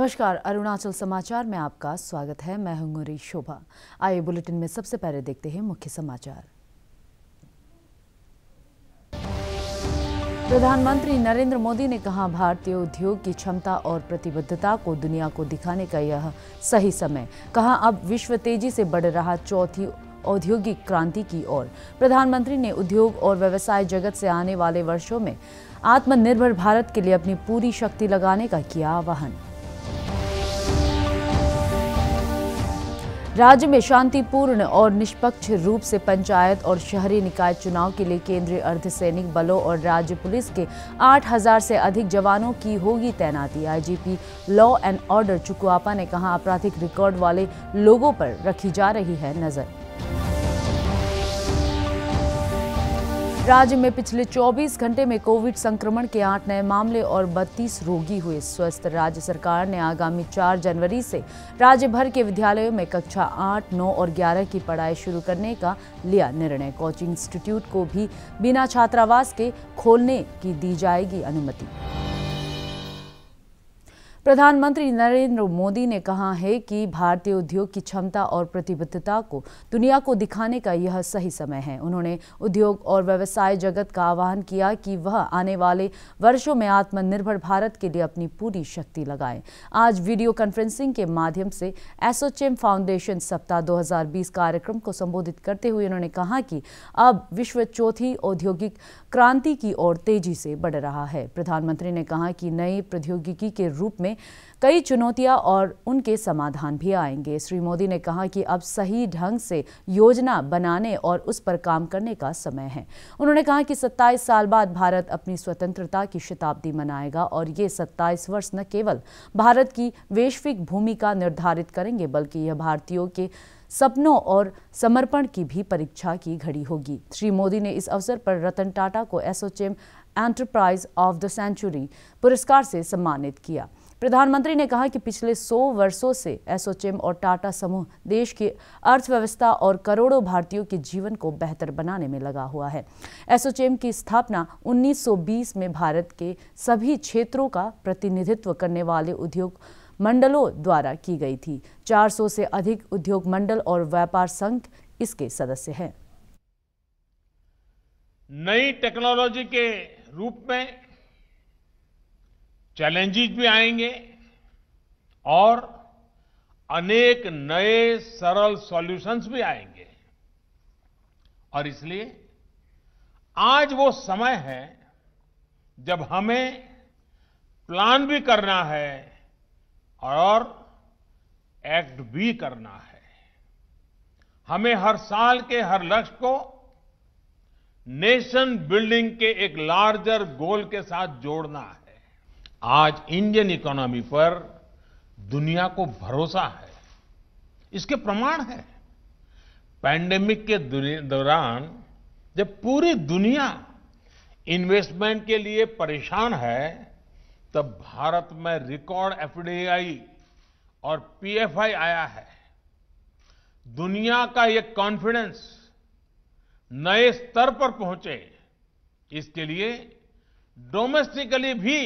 नमस्कार अरुणाचल समाचार में आपका स्वागत है मैं हूं शोभा आइए बुलेटिन में सबसे पहले देखते हैं मुख्य समाचार प्रधानमंत्री नरेंद्र मोदी ने कहा भारतीय उद्योग की क्षमता और प्रतिबद्धता को दुनिया को दिखाने का यह सही समय कहा अब विश्व तेजी से बढ़ रहा चौथी औद्योगिक क्रांति की ओर प्रधानमंत्री ने उद्योग और व्यवसाय जगत से आने वाले वर्षों में आत्मनिर्भर भारत के लिए अपनी पूरी शक्ति लगाने का किया आह्वान राज्य में शांतिपूर्ण और निष्पक्ष रूप से पंचायत और शहरी निकाय चुनाव के लिए केंद्रीय अर्धसैनिक बलों और राज्य पुलिस के 8000 से अधिक जवानों की होगी तैनाती IGP law and order Chukuapa ने कहा आपराधिक रिकॉर्ड वाले लोगों पर रखी जा रही है नज़र राज्य में पिछले 24 घंटे में कोविड संक्रमण के आठ नए मामले और 32 रोगी हुए स्वस्थ राज्य सरकार ने आगामी 4 जनवरी से राज्य भर के विद्यालयों में कक्षा 8, 9 और 11 की पढ़ाई शुरू करने का लिया निर्णय कोचिंग इंस्टीट्यूट को भी बिना छात्रावास के खोलने की दी जाएगी अनुमति प्रधानमंत्री नरेंद्र मोदी ने कहा है कि भारतीय उद्योग की क्षमता और प्रतिबद्धता को दुनिया को दिखाने का यह सही समय है उन्होंने उद्योग और व्यवसाय जगत का आह्वान किया कि वह आने वाले वर्षों में आत्मनिर्भर भारत के लिए अपनी पूरी शक्ति लगाएं आज वीडियो कॉन्फ्रेंसिंग के माध्यम से एसोचेम फाउंडेशन सप्ताह दो कार्यक्रम को संबोधित करते हुए उन्होंने कहा कि अब विश्व चौथी औद्योगिक क्रांति की ओर तेजी से बढ़ रहा है प्रधानमंत्री ने कहा कि नई प्रौद्योगिकी के रूप में कई चुनौतियां और उनके समाधान भी आएंगे श्री मोदी ने कहा कि अब सही ढंग से योजना बनाने और उस पर काम करने का समय है उन्होंने कहा कि 27 साल बाद भारत अपनी स्वतंत्रता की शताब्दी मनाएगा और ये 27 वर्ष न केवल भारत की वैश्विक भूमिका निर्धारित करेंगे बल्कि यह भारतीयों के सपनों और समर्पण की भी परीक्षा की घड़ी होगी श्री मोदी ने इस अवसर पर रतन टाटा को Assocham enterprise of the century पुरस्कार से सम्मानित किया प्रधानमंत्री ने कहा कि पिछले 100 वर्षों से एसोचेम और टाटा समूह देश की अर्थव्यवस्था और करोड़ों भारतीयों के जीवन को बेहतर बनाने में लगा हुआ है एसोचेम की स्थापना 1920 में भारत के सभी क्षेत्रों का प्रतिनिधित्व करने वाले उद्योग मंडलों द्वारा की गई थी 400 से अधिक उद्योग मंडल और व्यापार संघ इसके सदस्य हैं नई टेक्नोलॉजी के रूप में चैलेंजेस भी आएंगे और अनेक नए सरल सॉल्यूशंस भी आएंगे और इसलिए आज वो समय है जब हमें प्लान भी करना है और एक्ट भी करना है हमें हर साल के हर लक्ष्य को नेशन बिल्डिंग के एक लार्जर गोल के साथ जोड़ना है आज इंडियन इकोनॉमी पर दुनिया को भरोसा है इसके प्रमाण है पैंडेमिक के दौरान जब पूरी दुनिया इन्वेस्टमेंट के लिए परेशान है तब भारत में रिकॉर्ड एफडीआई और पीएफआई आया है दुनिया का ये कॉन्फिडेंस नए स्तर पर पहुंचे इसके लिए डोमेस्टिकली भी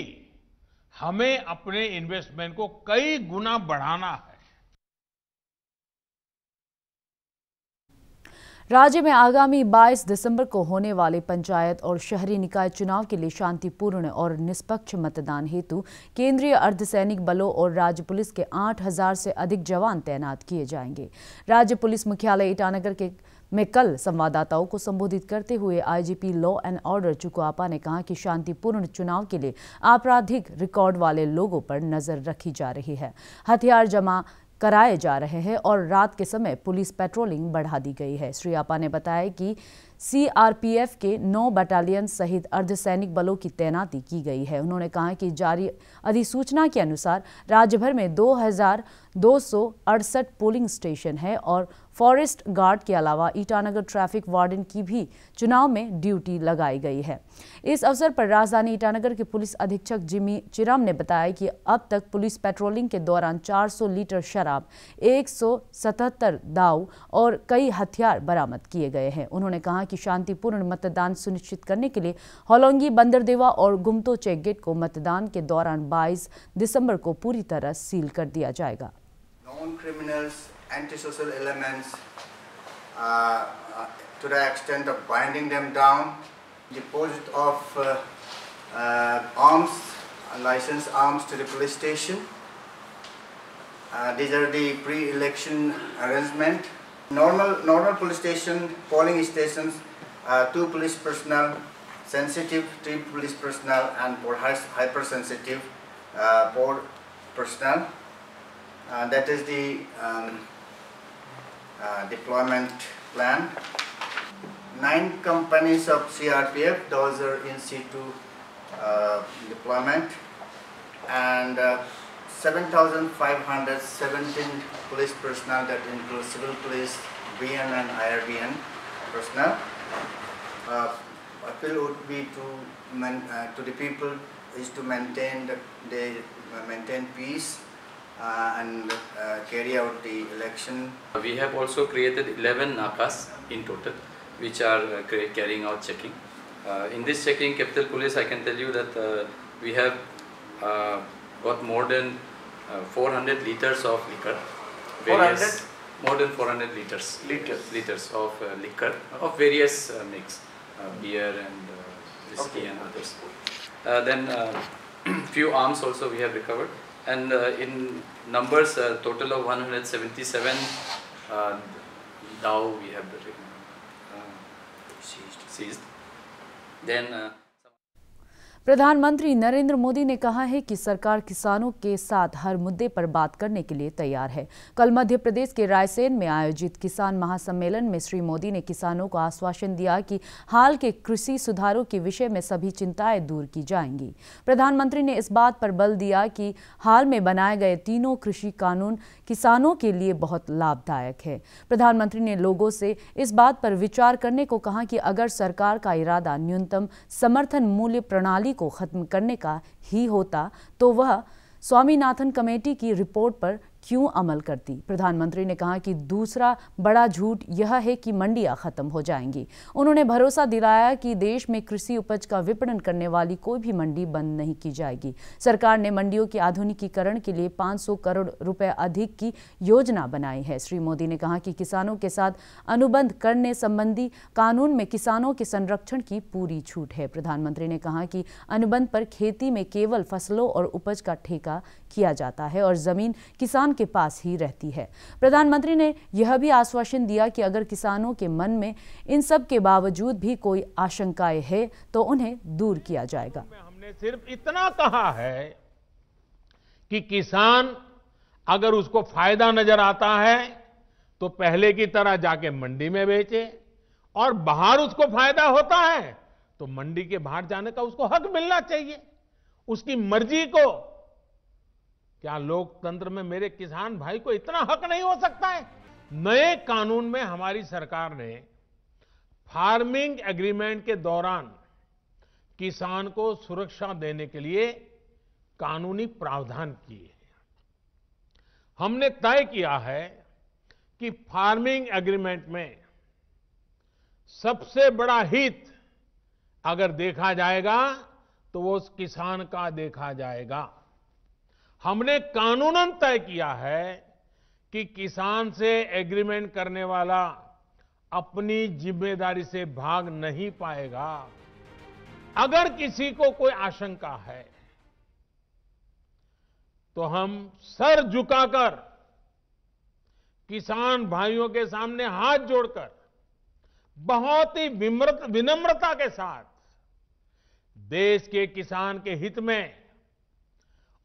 हमें अपने इन्वेस्टमेंट को कई गुना बढ़ाना है राज्य में आगामी 22 दिसंबर को होने वाले पंचायत और शहरी निकाय चुनाव के लिए शांतिपूर्ण और निष्पक्ष मतदान हेतु केंद्रीय अर्धसैनिक बलों और राज्य पुलिस के 8000 से अधिक जवान तैनात किए जाएंगे राज्य पुलिस मुख्यालय ईटानगर के में कल संवाददाताओं को संबोधित करते हुए IGP law and order Chukuapa ने कहा कि शांतिपूर्ण चुनाव के लिए आपराधिक रिकॉर्ड वाले लोगों पर नजर रखी जा रही है हथियार जमा कराए जा रहे हैं और रात के समय पुलिस पेट्रोलिंग बढ़ा दी गई है श्री आपा ने बताया कि सीआरपीएफ के नौ बटालियन सहित अर्धसैनिक बलों की तैनाती की गई है उन्होंने कहा कि जारी अधिसूचना के अनुसार राज्य भर में दो पोलिंग स्टेशन है और फॉरेस्ट गार्ड के अलावा ईटानगर ट्रैफिक वार्डन की भी चुनाव में ड्यूटी लगाई गई है इस अवसर पर राजधानी ईटानगर के पुलिस अधीक्षक जिमी चिराम ने बताया कि अब तक पुलिस पेट्रोलिंग के दौरान 400 लीटर शराब 177 दाऊ और कई हथियार बरामद किए गए हैं उन्होंने कहा कहा कि शांतिपूर्ण मतदान सुनिश्चित करने के लिए होलोंगी बंदरदेवा और गुमतो चेक गेट को मतदान के दौरान 22 दिसंबर को पूरी तरह सील कर दिया जाएगा non criminals anti social elements to the normal, normal police station, polling stations, uh, two police personnel, sensitive three police personnel, and four hypersensitive uh, four personnel. Uh, that is the um, uh, deployment plan. Nine companies of CRPF, those are in situ uh, deployment. And uh, 7,517 police personnel that includes civil police, BN and IRBN personnel. Uh, appeal would be to, man, uh, to the people is to maintain the, they uh, maintain peace uh, and uh, carry out the election. We have also created 11 nakas in total, which are uh, carrying out checking. Uh, in this checking, Capital Police, I can tell you that we have got more than uh, 400 liters of liquor. 400? More than 400 liters. Liters. Liters of uh, liquor of various uh, mix, uh, beer and uh, whiskey okay. and others. Uh, then few arms also we have recovered. And in numbers, a total of 177 uh, Dow we have seized. seized. Then प्रधानमंत्री नरेंद्र मोदी ने कहा है कि सरकार किसानों के साथ हर मुद्दे पर बात करने के लिए तैयार है कल मध्य प्रदेश के रायसेन में आयोजित किसान महासम्मेलन में श्री मोदी ने किसानों को आश्वासन दिया कि हाल के कृषि सुधारों के विषय में सभी चिंताएं दूर की जाएंगी प्रधानमंत्री ने इस बात पर बल दिया कि हाल में बनाए गए तीनों कृषि कानून किसानों के लिए बहुत लाभदायक है प्रधानमंत्री ने लोगों से इस बात पर विचार करने को कहा कि अगर सरकार का इरादा न्यूनतम समर्थन मूल्य प्रणाली को ख़त्म करने का ही होता तो वह स्वामीनाथन कमेटी की रिपोर्ट पर क्यों अमल करती प्रधानमंत्री ने कहा कि दूसरा बड़ा झूठ यह है कि मंडियां खत्म हो जाएंगी उन्होंने भरोसा दिलाया कि देश में कृषि उपज का विपणन करने वाली कोई भी मंडी बंद नहीं की जाएगी सरकार ने मंडियों के आधुनिकीकरण के लिए 500 करोड़ रुपए अधिक की योजना बनाई है श्री मोदी ने कहा कि किसानों के साथ अनुबंध करने संबंधी कानून में किसानों के संरक्षण की पूरी छूट है प्रधानमंत्री ने कहा कि अनुबंध पर खेती में केवल फसलों और उपज का ठेका किया जाता है और जमीन किसान के पास ही रहती है प्रधानमंत्री ने यह भी आश्वासन दिया कि अगर किसानों के मन में इन सब के बावजूद भी कोई आशंकाएं है तो उन्हें दूर किया जाएगा हमने सिर्फ इतना कहा है कि किसान अगर उसको फायदा नजर आता है तो पहले की तरह जाके मंडी में बेचे और बाहर उसको फायदा होता है तो मंडी के बाहर जाने का उसको हक मिलना चाहिए उसकी मर्जी को क्या लोकतंत्र में मेरे किसान भाई को इतना हक नहीं हो सकता है नए कानून में हमारी सरकार ने फार्मिंग एग्रीमेंट के दौरान किसान को सुरक्षा देने के लिए कानूनी प्रावधान किए हमने तय किया है कि फार्मिंग एग्रीमेंट में सबसे बड़ा हित अगर देखा जाएगा तो वो उस किसान का देखा जाएगा हमने कानूनन तय किया है कि किसान से एग्रीमेंट करने वाला अपनी जिम्मेदारी से भाग नहीं पाएगा अगर किसी को कोई आशंका है तो हम सर झुकाकर किसान भाइयों के सामने हाथ जोड़कर बहुत ही विनम्रता के साथ देश के किसान के हित में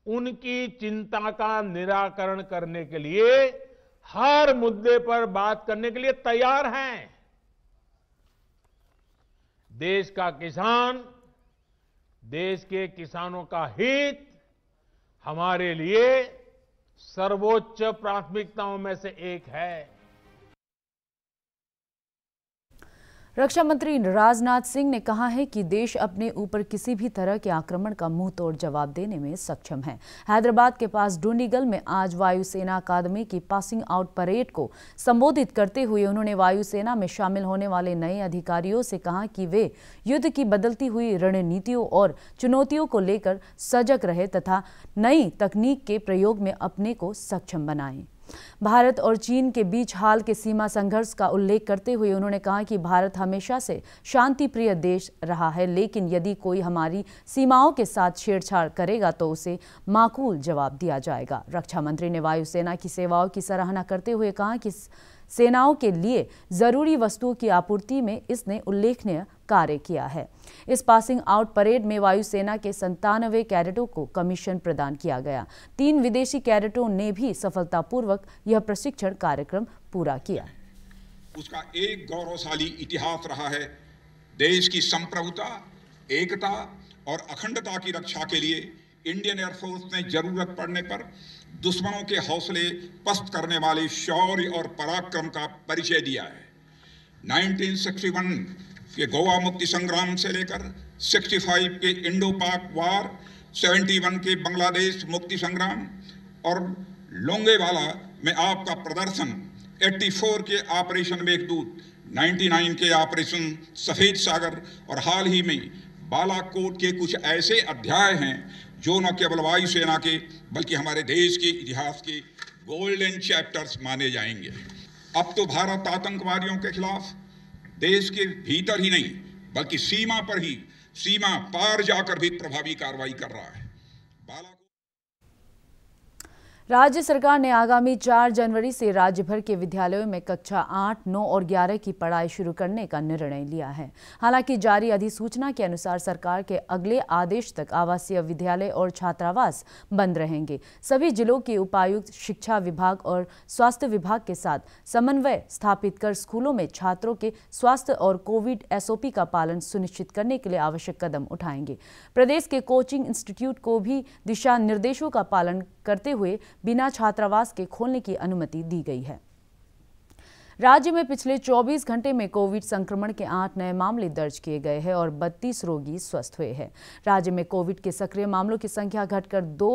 उनकी चिंता का निराकरण करने के लिए हर मुद्दे पर बात करने के लिए तैयार हैं देश का किसान देश के किसानों का हित हमारे लिए सर्वोच्च प्राथमिकताओं में से एक है रक्षा मंत्री राजनाथ सिंह ने कहा है कि देश अपने ऊपर किसी भी तरह के आक्रमण का मुंह तोड़ जवाब देने में सक्षम है हैदराबाद के पास डूनीगल में आज वायुसेना अकादमी की पासिंग आउट परेड को संबोधित करते हुए उन्होंने वायुसेना में शामिल होने वाले नए अधिकारियों से कहा कि वे युद्ध की बदलती हुई रणनीतियों और चुनौतियों को लेकर सजग रहे तथा नई तकनीक के प्रयोग में अपने को सक्षम बनाएं भारत और चीन के बीच हाल के सीमा संघर्ष का उल्लेख करते हुए उन्होंने कहा कि भारत हमेशा से शांति प्रिय देश रहा है लेकिन यदि कोई हमारी सीमाओं के साथ छेड़छाड़ करेगा तो उसे माकूल जवाब दिया जाएगा रक्षा मंत्री ने वायुसेना की सेवाओं की सराहना करते हुए कहा कि सेनाओं के लिए जरूरी वस्तुओं की आपूर्ति में इसने उल्लेखनीय कार्य किया है इस पासिंग आउट परेड में वायुसेना के संतानवे कैडेटों को कमीशन प्रदान किया गया तीन विदेशी कैडेटों ने भी सफलतापूर्वक यह प्रशिक्षण कार्यक्रम पूरा किया उसका एक गौरवशाली इतिहास रहा है देश की संप्रभुता एकता और अखंडता की रक्षा के लिए इंडियन एयरफोर्स ने जरूरत पड़ने पर दुश्मनों के हौसले पस्त करने वाले शौर्य और पराक्रम का परिचय दिया है 1961 के गोवा मुक्ति संग्राम से लेकर 65 के इंडो पाक वार 71 के बांग्लादेश मुक्ति संग्राम और लोंगेवाला में आपका प्रदर्शन 84 के ऑपरेशन मेघदूत 99 के ऑपरेशन सफ़ेद सागर और हाल ही में बालाकोट के कुछ ऐसे अध्याय हैं जो न केवल वायुसेना के बल्कि हमारे देश के इतिहास के गोल्डन चैप्टर्स माने जाएंगे अब तो भारत आतंकवादियों के खिलाफ देश के भीतर ही नहीं बल्कि सीमा पर ही सीमा पार जाकर भी प्रभावी कार्रवाई कर रहा है बाला राज्य सरकार ने आगामी 4 जनवरी से राज्य भर के विद्यालयों में कक्षा 8, 9 और 11 की पढ़ाई शुरू करने का निर्णय लिया है हालांकि जारी अधिसूचना के अनुसार सरकार के अगले आदेश तक आवासीय विद्यालय और छात्रावास बंद रहेंगे सभी जिलों के उपायुक्त शिक्षा विभाग और स्वास्थ्य विभाग के साथ समन्वय स्थापित कर स्कूलों में छात्रों के स्वास्थ्य और कोविड एस का पालन सुनिश्चित करने के लिए आवश्यक कदम उठाएंगे प्रदेश के कोचिंग इंस्टीट्यूट को भी दिशा निर्देशों का पालन करते हुए बिना छात्रावास के खोलने की अनुमति दी गई है राज्य में पिछले 24 घंटे में कोविड संक्रमण के आठ नए मामले दर्ज किए गए हैं और बत्तीस रोगी स्वस्थ हुए हैं राज्य में कोविड के सक्रिय मामलों की संख्या घटकर दो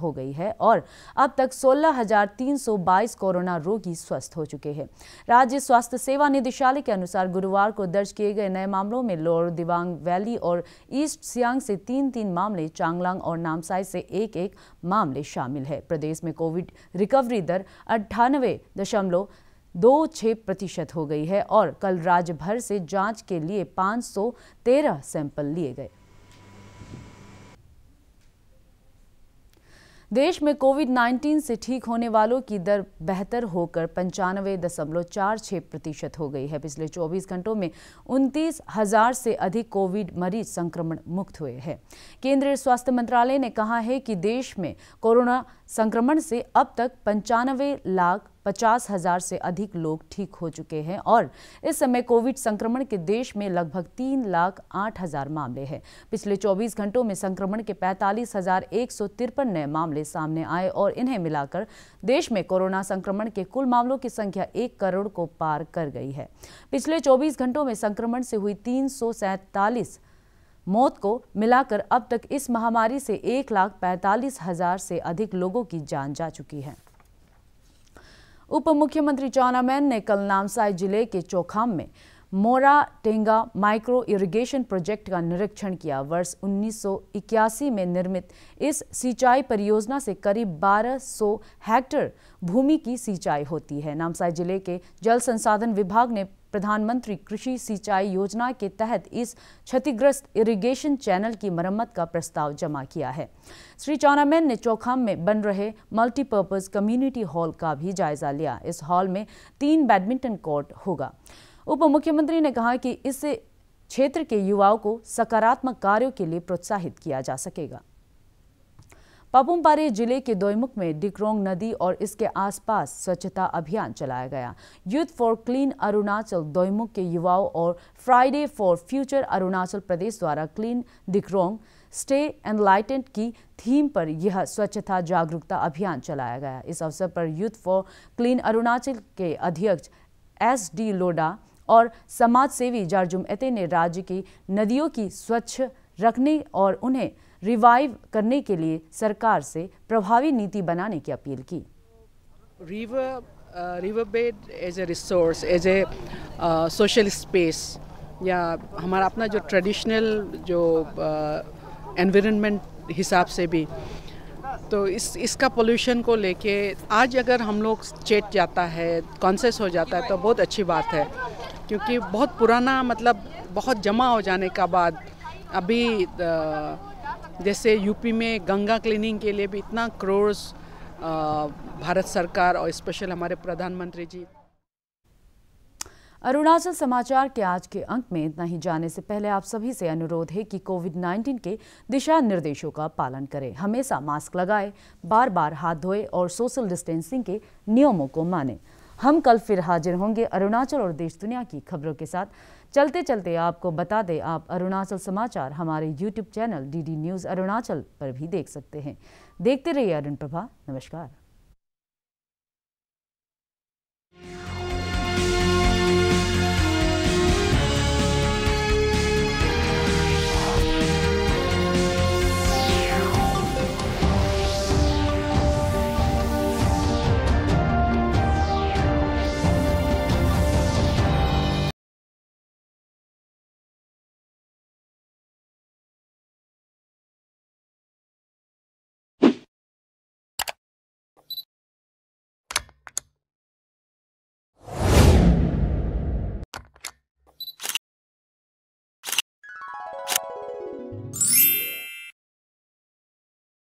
हो गई है और अब तक 16,322 कोरोना रोगी स्वस्थ हो चुके हैं राज्य स्वास्थ्य सेवा निदेशालय के अनुसार गुरुवार को दर्ज किए गए नए मामलों में लोअर दिबांग वैली और ईस्ट सियांग से तीन तीन मामले चांगलांग और नामसाई से एक एक मामले शामिल है प्रदेश में कोविड रिकवरी दर अट्ठानवे दशमलव दो छः प्रतिशत हो गई है और कल राज्य भर से जांच के लिए 513 सैंपल लिए गए देश में कोविड 19 से ठीक होने वालों की दर बेहतर होकर पंचानवे दशमलव चार छः प्रतिशत हो गई है पिछले 24 घंटों में उनतीस हजार से अधिक कोविड मरीज संक्रमण मुक्त हुए हैं केंद्रीय स्वास्थ्य मंत्रालय ने कहा है कि देश में कोरोना संक्रमण से अब तक पंचानवे लाख पचास हजार से अधिक लोग ठीक हो चुके हैं और इस समय कोविड संक्रमण के देश में लगभग तीन लाख आठ हजार मामले हैं पिछले 24 घंटों में संक्रमण के पैंतालीस हजार एक सौ तिरपन नए मामले सामने आए और इन्हें मिलाकर देश में कोरोना संक्रमण के कुल मामलों की संख्या एक करोड़ को पार कर गई है पिछले 24 घंटों में संक्रमण से हुई तीन सौ सैंतालीस मौत को मिलाकर अब तक इस महामारी से एक लाख पैंतालीस हजार से अधिक लोगों की जान जा चुकी है उप मुख्यमंत्री चौनामैन मैन ने कल नामसाई जिले के चौखाम में मोरा टेंगा माइक्रो इरिगेशन प्रोजेक्ट का निरीक्षण किया वर्ष 1981 में निर्मित इस सिंचाई परियोजना से करीब 1200 हेक्टेयर भूमि की सिंचाई होती है नामसाई जिले के जल संसाधन विभाग ने प्रधानमंत्री कृषि सिंचाई योजना के तहत इस क्षतिग्रस्त इरिगेशन चैनल की मरम्मत का प्रस्ताव जमा किया है श्री चौनामैन ने चौखाम में बन रहे मल्टीपर्पज़ कम्युनिटी हॉल का भी जायजा लिया इस हॉल में तीन बैडमिंटन कोर्ट होगा उप मुख्यमंत्री ने कहा कि इस क्षेत्र के युवाओं को सकारात्मक कार्यों के लिए प्रोत्साहित किया जा सकेगा पापुमपारे जिले के दोईमुख में डिक्रोंग नदी और इसके आसपास स्वच्छता अभियान चलाया गया youth for clean Arunachal Doimukh के युवाओं और Friday for future Arunachal Pradesh द्वारा क्लीन डिक्रोंग स्टे एनलाइटेंट की थीम पर यह स्वच्छता जागरूकता अभियान चलाया गया इस अवसर पर यूथ फॉर क्लीन अरुणाचल के अध्यक्ष एस डी लोडा और समाज सेवी जारजुम एते ने राज्य की नदियों की स्वच्छ रखने और उन्हें रिवाइव करने के लिए सरकार से प्रभावी नीति बनाने की अपील की river uh, as a resource as a social space या हमारा अपना जो ट्रेडिशनल जो एनवायरनमेंट uh, हिसाब से भी तो इस इसका पोल्यूशन को लेके आज अगर हम लोग चेट जाता है कॉन्सेस हो जाता है तो बहुत अच्छी बात है क्योंकि बहुत पुराना मतलब बहुत जमा हो जाने का बाद अभी जैसे यूपी में गंगा क्लीनिंग के लिए भी इतना क्रोर्स भारत सरकार और स्पेशल हमारे प्रधानमंत्री जी अरुणाचल समाचार के आज के अंक में इतना ही जाने से पहले आप सभी से अनुरोध है कि कोविड 19 के दिशा निर्देशों का पालन करें हमेशा मास्क लगाएं, बार बार हाथ धोएं और सोशल डिस्टेंसिंग के नियमों को मानें। हम कल फिर हाजिर होंगे अरुणाचल और देश दुनिया की खबरों के साथ चलते चलते आपको बता दें आप अरुणाचल समाचार हमारे YouTube channel D news Arunachal पर भी देख सकते हैं देखते रहिए अरुण प्रभा नमस्कार